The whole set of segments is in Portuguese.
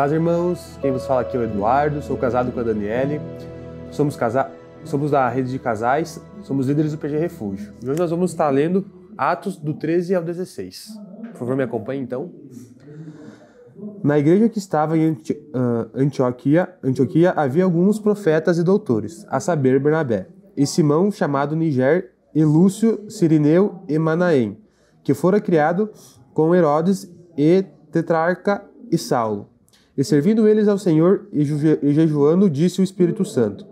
Paz, irmãos. Quem vos fala aqui é o Eduardo, sou casado com a Daniele. Somos, casa... somos da rede de casais, somos líderes do PG Refúgio. E hoje nós vamos estar lendo Atos do 13 ao 16. Por favor, me acompanhe então. Na igreja que estava em Antioquia, Antioquia havia alguns profetas e doutores, a saber Bernabé, e Simão, chamado Niger, e Lúcio, Sirineu e Manaém, que fora criado com Herodes e Tetrarca e Saulo. E servindo eles ao Senhor e jejuando, disse o Espírito Santo: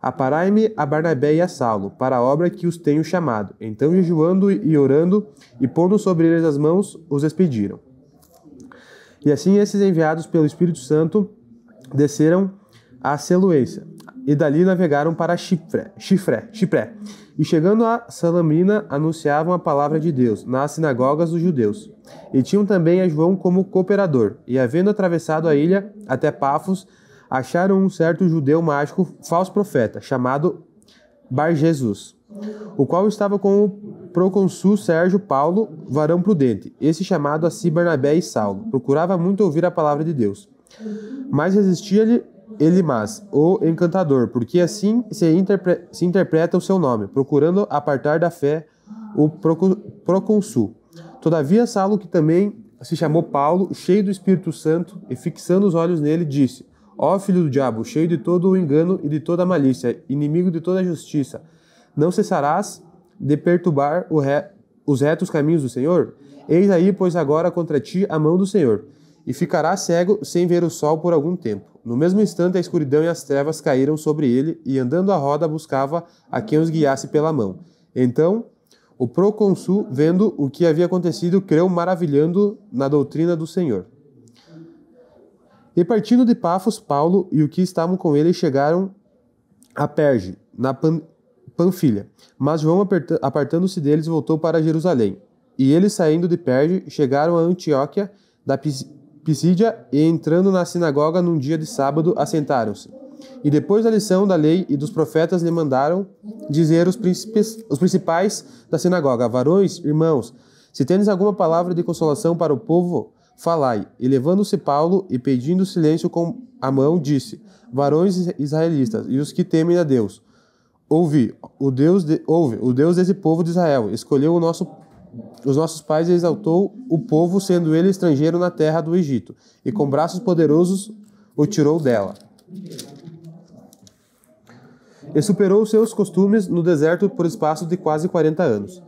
Aparai-me a Barnabé e a Saulo, para a obra que os tenho chamado. Então, jejuando e orando, e pondo sobre eles as mãos, os expediram. E assim esses enviados pelo Espírito Santo desceram a Seluência e dali navegaram para Chifre, Chifre, Chifre, e chegando a Salamina anunciavam a palavra de Deus nas sinagogas dos judeus. E tinham também a João como cooperador, e havendo atravessado a ilha até Pafos, acharam um certo judeu mágico, falso profeta, chamado Bar Jesus, o qual estava com o proconsul Sérgio Paulo, varão prudente, esse chamado a si Barnabé e Saulo, procurava muito ouvir a palavra de Deus. Mas resistia-lhe Elimas, o encantador, porque assim se, interpre se, interpreta o seu nome, procurando apartar da fé o proconsul. Todavia, Saulo, que também se chamou Paulo, cheio do Espírito Santo, e fixando os olhos nele, disse: Ó filho do diabo, cheio de todo o engano e de toda a malícia, inimigo de toda a justiça, não cessarás de perturbar re os retos caminhos do Senhor? Eis aí, pois agora contra ti a mão do Senhor, e ficarás cego sem ver o sol por algum tempo. No mesmo instante, a escuridão e as trevas caíram sobre ele, e andando à roda buscava a quem os guiasse pela mão. Então, o proconsul, vendo o que havia acontecido, creu maravilhando na doutrina do Senhor. E partindo de Pafos, Paulo e o que estavam com ele chegaram a Perge, na Pan Panfilha. Mas João, apartando-se deles, voltou para Jerusalém. E eles, saindo de Perge, chegaram a Antioquia da Pis Pisídia e, entrando na sinagoga num dia de sábado, assentaram-se. E depois da lição da lei e dos profetas lhe mandaram dizer os, os principais da sinagoga: Varões, irmãos, se tendes alguma palavra de consolação para o povo, falai. E levando-se Paulo e pedindo silêncio com a mão, disse: Varões israelitas e os que temem a Deus, ouvi, o Deus de, ouve, o Deus desse povo de Israel escolheu o nosso os nossos pais exaltou o povo, sendo ele estrangeiro na terra do Egito, e com braços poderosos o tirou dela. E superou os seus costumes no deserto por espaço de quase quarenta anos.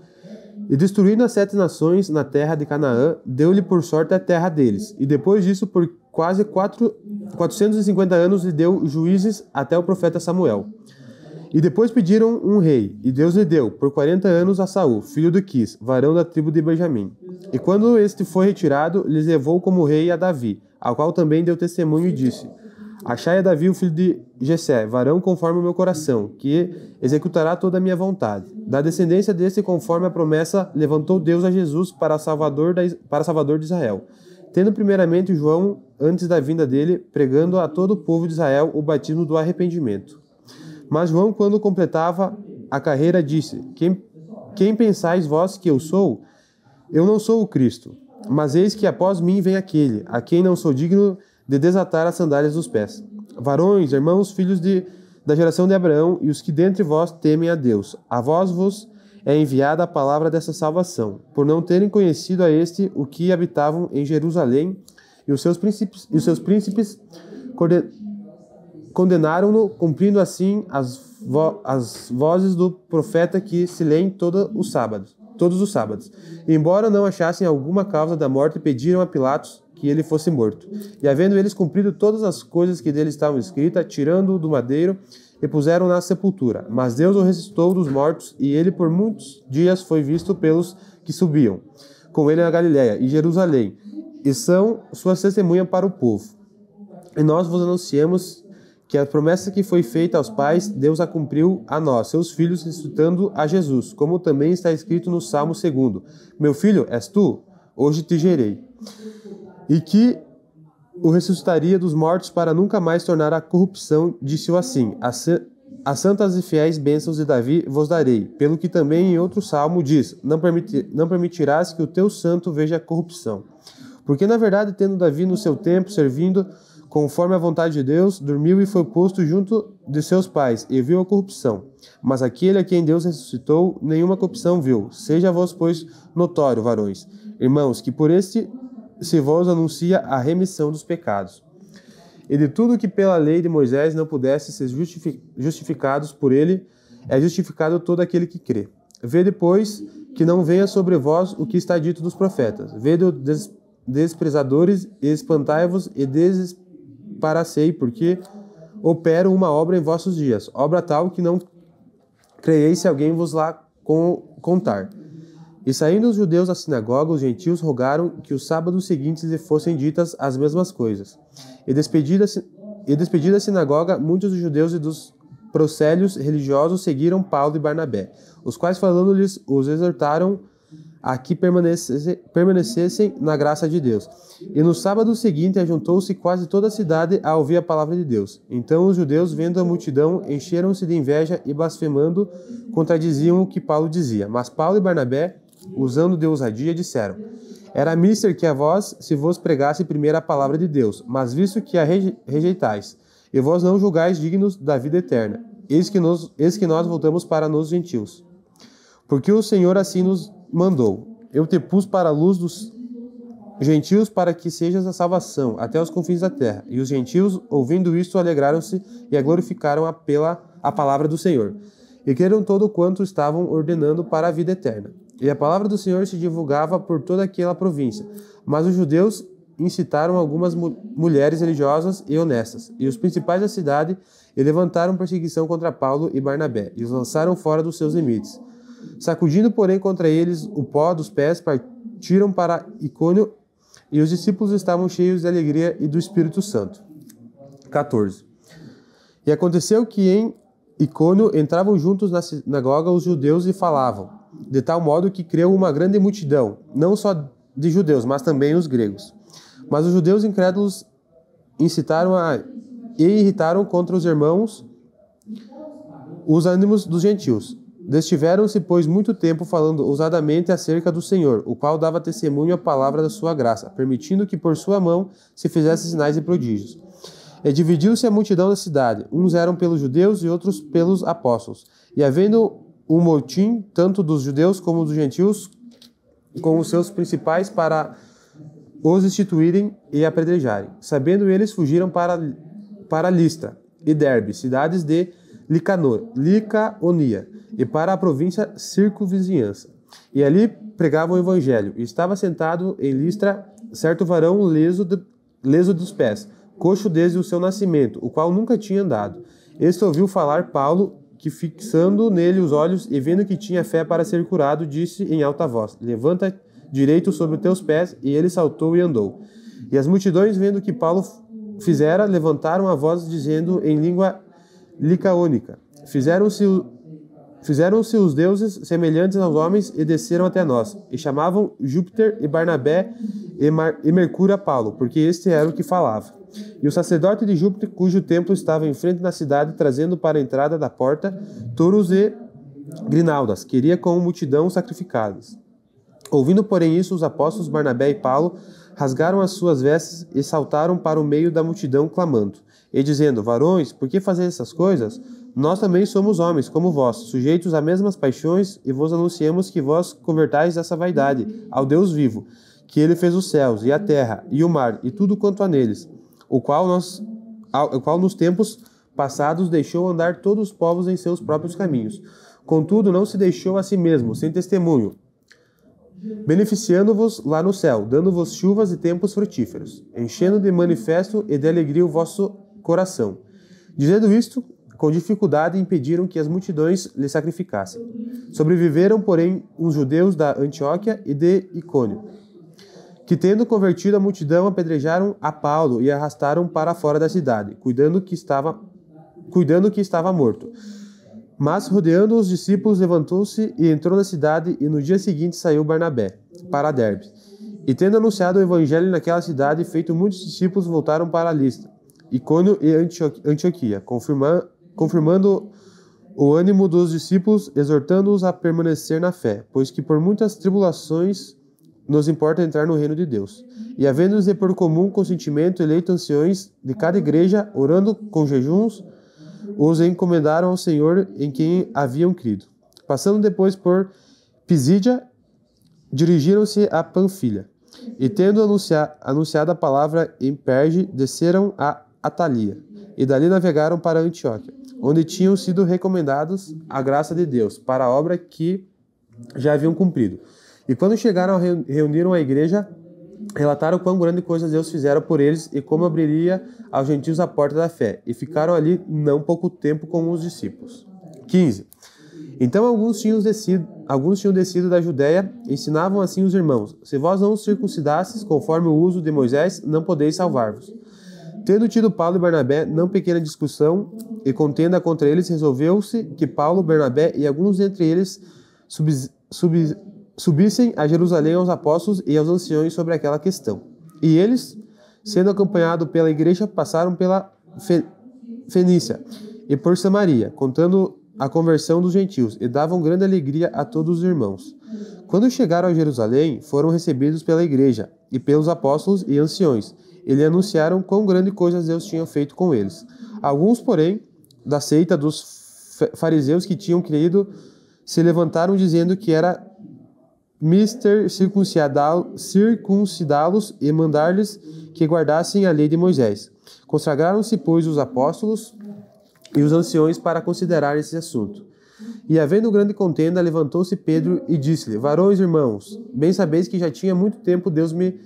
E destruindo as sete nações na terra de Canaã, deu-lhe por sorte a terra deles. E depois disso, por quase quatro, 450 anos, lhe deu juízes até o profeta Samuel. E depois pediram um rei, e Deus lhe deu, por quarenta anos, a Saul, filho do Quis, varão da tribo de Benjamim. E quando este foi retirado, lhes levou como rei a Davi, ao qual também deu testemunho e disse: Achai a Davi o filho de Jessé, varão conforme o meu coração, que executará toda a minha vontade. Da descendência deste, conforme a promessa, levantou Deus a Jesus para Salvador, da, para Salvador de Israel. Tendo primeiramente João, antes da vinda dele, pregando a todo o povo de Israel o batismo do arrependimento. Mas João, quando completava a carreira, disse: Quem, quem pensais vós que eu sou? Eu não sou o Cristo, mas eis que após mim vem aquele, a quem não sou digno de desatar as sandálias dos pés. Varões, irmãos, filhos de, da geração de Abraão, e os que dentre vós temem a Deus, a vós vos é enviada a palavra dessa salvação, por não terem conhecido a este o que habitavam em Jerusalém, e os seus príncipes, e os seus príncipes condenaram-no, cumprindo assim as, vo as vozes do profeta que se lêem todo o sábado, todos os sábados. Embora não achassem alguma causa da morte, pediram a Pilatos que ele fosse morto. E havendo eles cumprido todas as coisas que dele estavam escritas, tirando-o do madeiro, e puseram na sepultura. Mas Deus o ressuscitou dos mortos, e ele por muitos dias foi visto pelos que subiam com ele na Galiléia e Jerusalém, e são suas testemunhas para o povo. E nós vos anunciamos que a promessa que foi feita aos pais, Deus a cumpriu a nós, seus filhos, ressuscitando a Jesus, como também está escrito no Salmo 2: Meu filho, és tu, hoje te gerei. E que o ressuscitaria dos mortos para nunca mais tornar a corrupção, disse-o assim: As santas e fiéis bênçãos de Davi vos darei, pelo que também em outro salmo diz: Não, permitir, não permitirás que o teu santo veja a corrupção. Porque, na verdade, tendo Davi no seu tempo servindo conforme a vontade de Deus, dormiu e foi posto junto de seus pais, e viu a corrupção. Mas aquele a quem Deus ressuscitou, nenhuma corrupção viu. Seja vós, pois, notório, varões, irmãos, que por este se vós anuncia a remissão dos pecados. E de tudo que pela lei de Moisés não pudesse ser justificados por ele, é justificado todo aquele que crê. Vê depois que não venha sobre vós o que está dito dos profetas. Vede desprezadores e espantai-vos e desesperai para sei porque opero uma obra em vossos dias, obra tal que não creeis se alguém vos lá contar. E saindo os judeus da sinagoga, os gentios rogaram que os sábados seguintes lhe fossem ditas as mesmas coisas. E despedida, e despedida a sinagoga, muitos dos judeus e dos prosélios religiosos seguiram Paulo e Barnabé, os quais falando-lhes os exortaram aqui permanecesse, permanecessem na graça de Deus. E no sábado seguinte ajuntou-se quase toda a cidade a ouvir a palavra de Deus. Então os judeus, vendo a multidão, encheram-se de inveja e blasfemando, contradiziam o que Paulo dizia. Mas Paulo e Barnabé, usando de ousadia, disseram: Era mister que a vós se vos pregasse primeiro a palavra de Deus, mas visto que a rejeitais, e vós não julgais dignos da vida eterna, eis que, nos, eis que nós voltamos para nos gentios. Porque o Senhor assim nos mandou: Eu te pus para a luz dos gentios para que sejas a salvação até os confins da terra. E os gentios, ouvindo isto, alegraram-se e a glorificaram a pela a palavra do Senhor. E queriam todo quanto estavam ordenando para a vida eterna. E a palavra do Senhor se divulgava por toda aquela província. Mas os judeus incitaram algumas mu mulheres religiosas e honestas, e os principais da cidade, e levantaram perseguição contra Paulo e Barnabé, e os lançaram fora dos seus limites. Sacudindo, porém, contra eles o pó dos pés, partiram para Icônio e os discípulos estavam cheios de alegria e do Espírito Santo. 14. E aconteceu que em Icônio entravam juntos na sinagoga os judeus e falavam, de tal modo que criou uma grande multidão, não só de judeus, mas também os gregos. Mas os judeus incrédulos incitaram a e irritaram contra os irmãos os ânimos dos gentios. Destiveram-se, pois, muito tempo falando ousadamente acerca do Senhor, o qual dava testemunho à palavra da sua graça, permitindo que por sua mão se fizessem sinais e prodígios. E dividiu-se a multidão da cidade, uns eram pelos judeus e outros pelos apóstolos. E havendo um motim, tanto dos judeus como dos gentios, com os seus principais para os instituírem e apedrejarem. Sabendo eles, fugiram para, para Listra e Derbe, cidades de Licanor, Licaonia e para a província circunvizinhança. E ali pregava o evangelho. E estava sentado em Listra certo varão leso, de, leso dos pés, coxo desde o seu nascimento, o qual nunca tinha andado. Este ouviu falar Paulo, que fixando nele os olhos e vendo que tinha fé para ser curado, disse em alta voz: Levanta direito sobre os teus pés, e ele saltou e andou. E as multidões, vendo que Paulo fizera, levantaram a voz, dizendo em língua licaônica. Fizeram-se Fizeram-se os deuses semelhantes aos homens e desceram até nós, e chamavam Júpiter e Barnabé e, Mar e Mercúrio a Paulo, porque este era o que falava. E o sacerdote de Júpiter, cujo templo estava em frente na cidade, trazendo para a entrada da porta touros e grinaldas, queria com multidão sacrificadas. Ouvindo, porém, isso, os apóstolos Barnabé e Paulo rasgaram as suas vestes e saltaram para o meio da multidão, clamando e dizendo: Varões, por que fazer essas coisas? Nós também somos homens, como vós, sujeitos a mesmas paixões, e vos anunciamos que vós convertais essa vaidade ao Deus vivo, que ele fez os céus, e a terra, e o mar, e tudo quanto há neles, o qual, nós, o qual nos tempos passados deixou andar todos os povos em seus próprios caminhos. Contudo, não se deixou a si mesmo, sem testemunho, beneficiando-vos lá no céu, dando-vos chuvas e tempos frutíferos, enchendo de manifesto e de alegria o vosso coração. Dizendo isto, com dificuldade impediram que as multidões lhe sacrificassem. Sobreviveram, porém, uns judeus da Antioquia e de Icônio, que, tendo convertido a multidão, apedrejaram a Paulo e arrastaram para fora da cidade, cuidando que estava, cuidando que estava morto. Mas, rodeando os discípulos, levantou-se e entrou na cidade, e no dia seguinte saiu Barnabé para Derbe. E tendo anunciado o evangelho naquela cidade, feito muitos discípulos voltaram para a lista. Icônio e Antioquia, confirmando confirmando o ânimo dos discípulos, exortando-os a permanecer na fé, pois que por muitas tribulações nos importa entrar no reino de Deus. E havendo-lhes de por comum consentimento eleito anciões de cada igreja, orando com jejuns, os encomendaram ao Senhor em quem haviam crido. Passando depois por Pisídia, dirigiram-se a Panfilha. E tendo anunciado a palavra em Perge, desceram a Atalia, e dali navegaram para Antioquia onde tinham sido recomendados a graça de Deus para a obra que já haviam cumprido. E quando chegaram, reuniram a igreja, relataram quão grande coisa Deus fizera por eles e como abriria aos gentios a porta da fé. E ficaram ali não pouco tempo com os discípulos. 15. Então alguns tinham descido, alguns tinham descido da Judéia, ensinavam assim os irmãos: Se vós não circuncidasses conforme o uso de Moisés, não podeis salvar-vos. Tendo tido Paulo e Barnabé não pequena discussão e contenda contra eles, resolveu-se que Paulo, Barnabé e alguns entre eles sub, sub, subissem a Jerusalém aos apóstolos e aos anciões sobre aquela questão. E eles, sendo acompanhados pela igreja, passaram pela Fe, Fenícia e por Samaria, contando a conversão dos gentios e davam grande alegria a todos os irmãos. Quando chegaram a Jerusalém, foram recebidos pela igreja e pelos apóstolos e anciões e lhe anunciaram quão grande coisa Deus tinha feito com eles. Alguns, porém, da seita dos fariseus que tinham crido, se levantaram dizendo que era mister circuncidá-los e mandar-lhes que guardassem a lei de Moisés. Consagraram-se, pois, os apóstolos e os anciões para considerar esse assunto. E havendo grande contenda, levantou-se Pedro e disse-lhe: Varões, irmãos, bem sabeis que já tinha muito tempo Deus me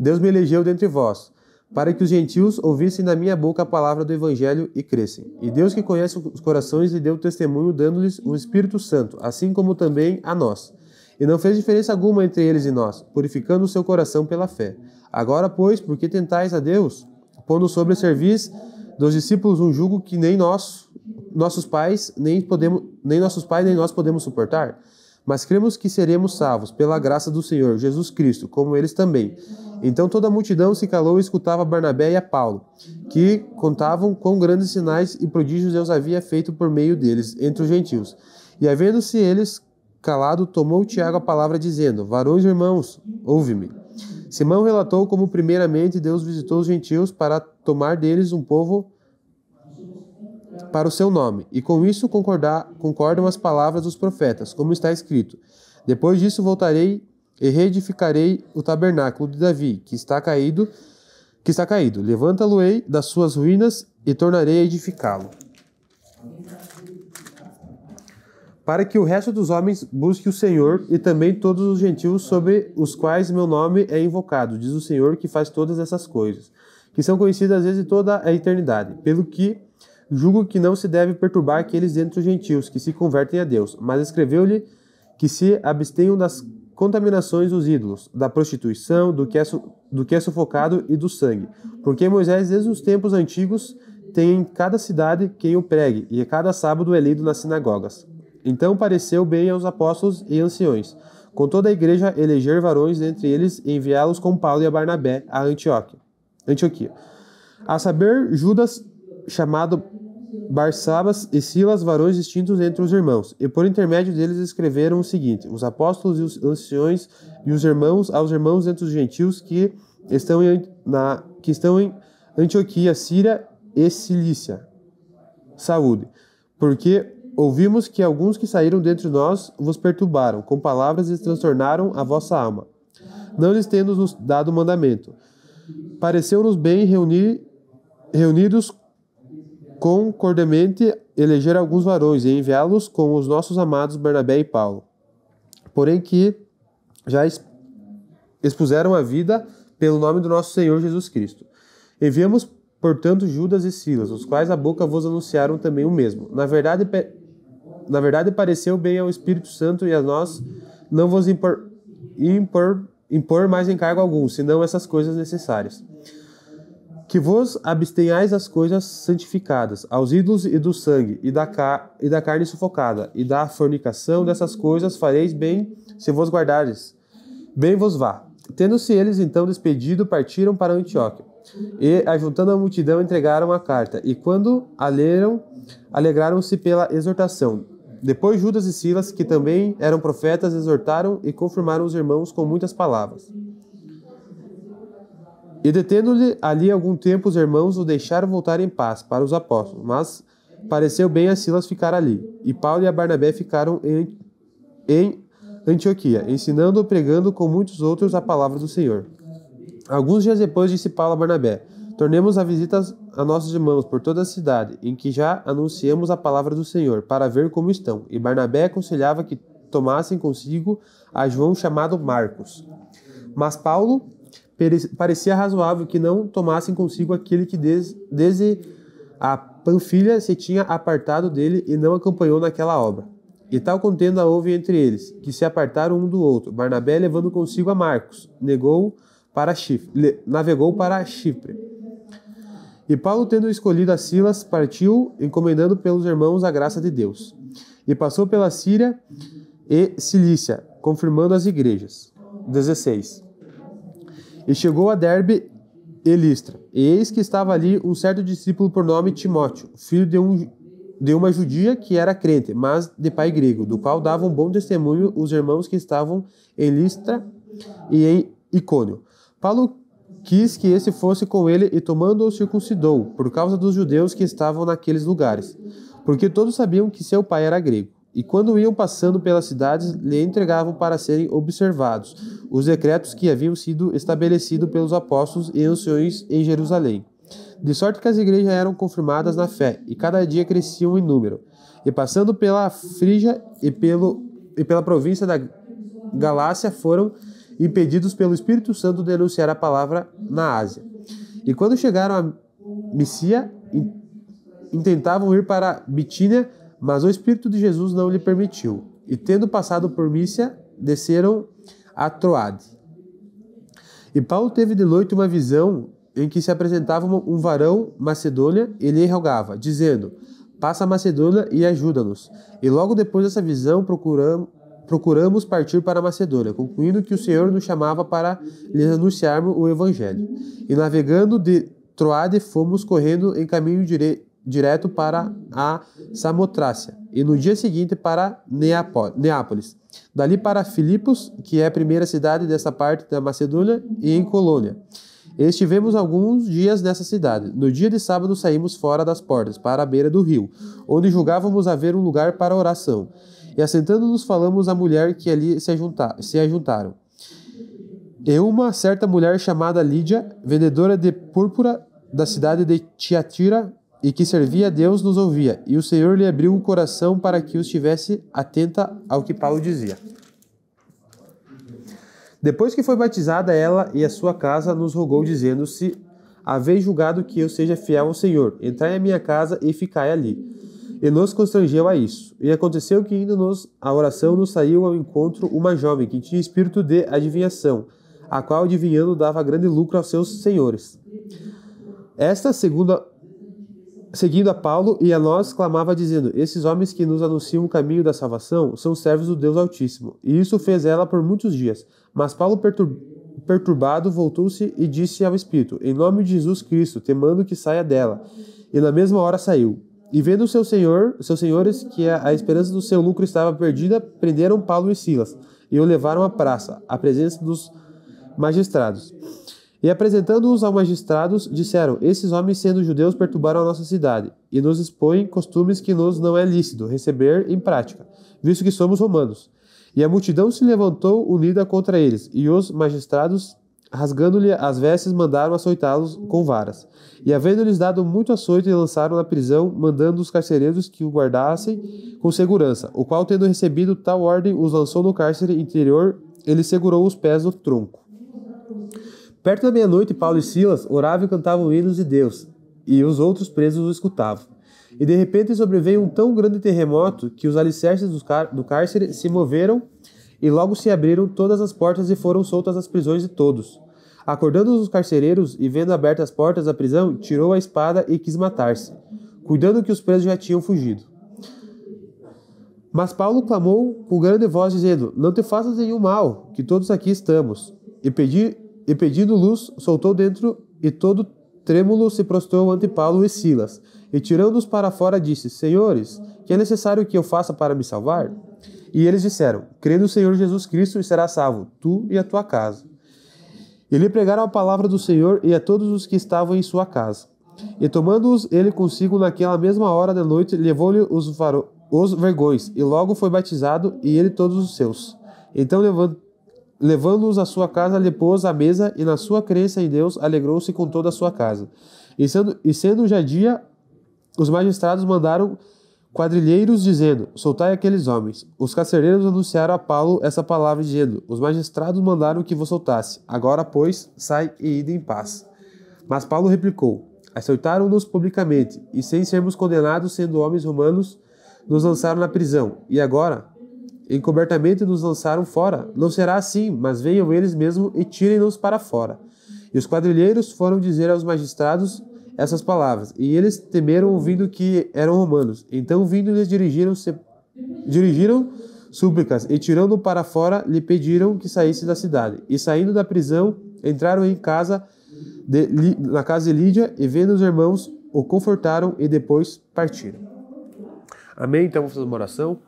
Deus me elegeu dentre vós, para que os gentios ouvissem da minha boca a palavra do Evangelho e crescem. E Deus que conhece os corações lhe deu testemunho, dando-lhes o Espírito Santo, assim como também a nós. E não fez diferença alguma entre eles e nós, purificando o seu coração pela fé. Agora, pois, por que tentais a Deus, pondo sobre a serviço dos discípulos um jugo que nem nós, nossos pais, nem podemos, nem nossos pais nem nós podemos suportar? mas cremos que seremos salvos pela graça do Senhor Jesus Cristo, como eles também. Então toda a multidão se calou e escutava Barnabé e a Paulo, que contavam quão grandes sinais e prodígios Deus havia feito por meio deles entre os gentios. E havendo-se eles calado, tomou Tiago a palavra, dizendo: Varões irmãos, ouve-me. Simão relatou como primeiramente Deus visitou os gentios para tomar deles um povo para o seu nome, e com isso concordar, concordam as palavras dos profetas, como está escrito: Depois disso voltarei e reedificarei o tabernáculo de Davi, que está caído, que está caído. Levanta-lo-ei das suas ruínas e tornarei a edificá-lo. Para que o resto dos homens busque o Senhor e também todos os gentios sobre os quais meu nome é invocado, diz o Senhor que faz todas essas coisas, que são conhecidas desde toda a eternidade, pelo que julgo que não se deve perturbar aqueles dentre os gentios que se convertem a Deus, mas escreveu-lhe que se abstenham das contaminações dos ídolos, da prostituição, do que, é, do que é sufocado e do sangue. Porque Moisés, desde os tempos antigos, tem em cada cidade quem o pregue, e a cada sábado é lido nas sinagogas. Então pareceu bem aos apóstolos e anciões, com toda a igreja eleger varões dentre eles e enviá-los com Paulo e a Barnabé a Antioquia. Antioquia. A saber, Judas, chamado Barsabas e Silas, varões distintos entre os irmãos, e por intermédio deles escreveram o seguinte: Os apóstolos e os anciões e os irmãos aos irmãos entre os gentios que estão em, na, que estão em Antioquia, Síria e Cilícia. Saúde. Porque ouvimos que alguns que saíram dentre nós vos perturbaram com palavras e transtornaram a vossa alma. Não lhes tendo dado mandamento. Pareceu-nos bem reunir reunidos concordemente eleger alguns varões e enviá-los com os nossos amados Bernabé e Paulo, porém que já expuseram a vida pelo nome do nosso Senhor Jesus Cristo. Enviamos, portanto, Judas e Silas, os quais a boca vos anunciaram também o mesmo. Na verdade, na verdade pareceu bem ao Espírito Santo e a nós não vos impor, impor, impor mais encargo algum, senão essas coisas necessárias que vos abstenhais das coisas santificadas, aos ídolos e do sangue, e da, car e da carne sufocada, e da fornicação, dessas coisas fareis bem se vos guardares. Bem vos vá. Tendo-se eles então despedido, partiram para Antioquia. E, ajuntando a multidão, entregaram a carta. E quando a leram, alegraram-se pela exortação. Depois Judas e Silas, que também eram profetas, exortaram e confirmaram os irmãos com muitas palavras. E detendo-lhe ali algum tempo os irmãos o deixaram voltar em paz para os apóstolos, mas pareceu bem a Silas ficar ali. E Paulo e a Barnabé ficaram em, em Antioquia, ensinando e pregando com muitos outros a palavra do Senhor. Alguns dias depois disse Paulo a Barnabé: Tornemos a visita a nossos irmãos por toda a cidade, em que já anunciamos a palavra do Senhor, para ver como estão. E Barnabé aconselhava que tomassem consigo a João chamado Marcos. Mas Paulo parecia razoável que não tomassem consigo aquele que desde, desde a Panfilha se tinha apartado dele e não acompanhou naquela obra. E tal contenda houve entre eles, que se apartaram um do outro, Barnabé levando consigo a Marcos, negou para Chifre, navegou para Chipre. E Paulo, tendo escolhido a Silas, partiu, encomendando pelos irmãos a graça de Deus. E passou pela Síria e Cilícia, confirmando as igrejas. 16. E chegou a Derbe e Listra. E eis que estava ali um certo discípulo por nome Timóteo, filho de, um, de uma judia que era crente, mas de pai grego, do qual davam um bom testemunho os irmãos que estavam em Listra e em Icônio. Paulo quis que esse fosse com ele e tomando-o circuncidou, por causa dos judeus que estavam naqueles lugares, porque todos sabiam que seu pai era grego e quando iam passando pelas cidades, lhe entregavam para serem observados os decretos que haviam sido estabelecidos pelos apóstolos e anciões em Jerusalém. De sorte que as igrejas eram confirmadas na fé, e cada dia cresciam em número. E passando pela Frígia e, pelo, e pela província da Galácia, foram impedidos pelo Espírito Santo de anunciar a palavra na Ásia. E quando chegaram a Messia, intentavam ir para Bitínia, mas o Espírito de Jesus não lhe permitiu. E tendo passado por Mícia, desceram a Troade. E Paulo teve de noite uma visão em que se apresentava um varão Macedônia e lhe rogava, dizendo: Passa a Macedônia e ajuda-nos. E logo depois dessa visão procuram, procuramos partir para a Macedônia, concluindo que o Senhor nos chamava para lhes anunciarmos o Evangelho. E navegando de Troade fomos correndo em caminho direito direto para a Samotrácia e no dia seguinte para Neápolis. Dali para Filipos, que é a primeira cidade dessa parte da Macedônia, e em Colônia. Estivemos alguns dias nessa cidade. No dia de sábado saímos fora das portas, para a beira do rio, onde julgávamos haver um lugar para oração. E assentando-nos falamos à mulher que ali se, ajunta se ajuntaram. E uma certa mulher chamada Lídia, vendedora de púrpura da cidade de Tiatira, e que servia a Deus nos ouvia, e o Senhor lhe abriu o coração para que estivesse atenta ao que Paulo dizia. Depois que foi batizada, ela e a sua casa nos rogou, dizendo-se: Havei julgado que eu seja fiel ao Senhor, entrai à minha casa e ficai ali. E nos constrangeu a isso. E aconteceu que, indo nos, a oração, nos saiu ao encontro uma jovem que tinha espírito de adivinhação, a qual, adivinhando, dava grande lucro aos seus senhores. Esta, segunda seguindo a Paulo e a nós, clamava dizendo: Esses homens que nos anunciam o caminho da salvação são servos do Deus Altíssimo. E isso fez ela por muitos dias. Mas Paulo, perturbado, voltou-se e disse ao Espírito: Em nome de Jesus Cristo, temando que saia dela. E na mesma hora saiu. E vendo seu senhor, seus senhores que a, a esperança do seu lucro estava perdida, prenderam Paulo e Silas e o levaram à praça, à presença dos magistrados. E apresentando-os aos magistrados, disseram: Esses homens, sendo judeus, perturbaram a nossa cidade e nos expõem costumes que nos não é lícito receber em prática, visto que somos romanos. E a multidão se levantou unida contra eles, e os magistrados, rasgando-lhe as vestes, mandaram açoitá-los com varas. E havendo-lhes dado muito açoito, e lançaram na prisão, mandando os carcereiros que o guardassem com segurança, o qual, tendo recebido tal ordem, os lançou no cárcere interior, ele segurou os pés no tronco. Perto da meia-noite, Paulo e Silas oravam e cantavam hinos de Deus, e os outros presos o escutavam. E de repente sobreveio um tão grande terremoto que os alicerces do cárcere se moveram e logo se abriram todas as portas e foram soltas as prisões de todos. Acordando os carcereiros e vendo abertas as portas da prisão, tirou a espada e quis matar-se, cuidando que os presos já tinham fugido. Mas Paulo clamou com grande voz, dizendo: Não te faças nenhum mal, que todos aqui estamos. E pedi e pedindo luz, soltou dentro, e todo trêmulo se prostrou ante Paulo e Silas. E tirando-os para fora, disse: Senhores, que é necessário que eu faça para me salvar? E eles disseram: Crê no Senhor Jesus Cristo e serás salvo, tu e a tua casa. E lhe pregaram a palavra do Senhor e a todos os que estavam em sua casa. E tomando-os ele consigo naquela mesma hora da noite, levou-lhe os, os vergões, e logo foi batizado, e ele todos os seus. Então levando Levando-os à sua casa, lhe pôs à mesa e, na sua crença em Deus, alegrou-se com toda a sua casa. E sendo, e sendo já dia, os magistrados mandaram quadrilheiros, dizendo: Soltai aqueles homens. Os carcereiros anunciaram a Paulo essa palavra, dizendo: Os magistrados mandaram que vos soltasse. Agora, pois, sai e ide em paz. Mas Paulo replicou: aceitaram nos publicamente, e sem sermos condenados, sendo homens romanos, nos lançaram na prisão. E agora, encobertamente nos lançaram fora. Não será assim, mas venham eles mesmo e tirem-nos para fora. E os quadrilheiros foram dizer aos magistrados essas palavras, e eles temeram ouvindo que eram romanos. Então, vindo, lhes dirigiram, se... dirigiram súplicas, e tirando para fora, lhe pediram que saísse da cidade. E saindo da prisão, entraram em casa de... na casa de Lídia, e vendo os irmãos, o confortaram e depois partiram. Amém? Então, vamos fazer uma oração.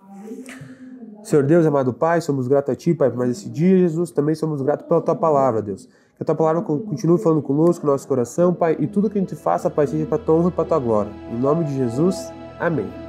Senhor Deus, amado Pai, somos gratos a Ti, Pai, por mais esse dia, Jesus. Também somos gratos pela Tua palavra, Deus. Que a Tua palavra continue falando conosco, nosso coração, Pai, e tudo que a gente faça, Pai, seja para Tua honra e para Tua glória. Em nome de Jesus, amém.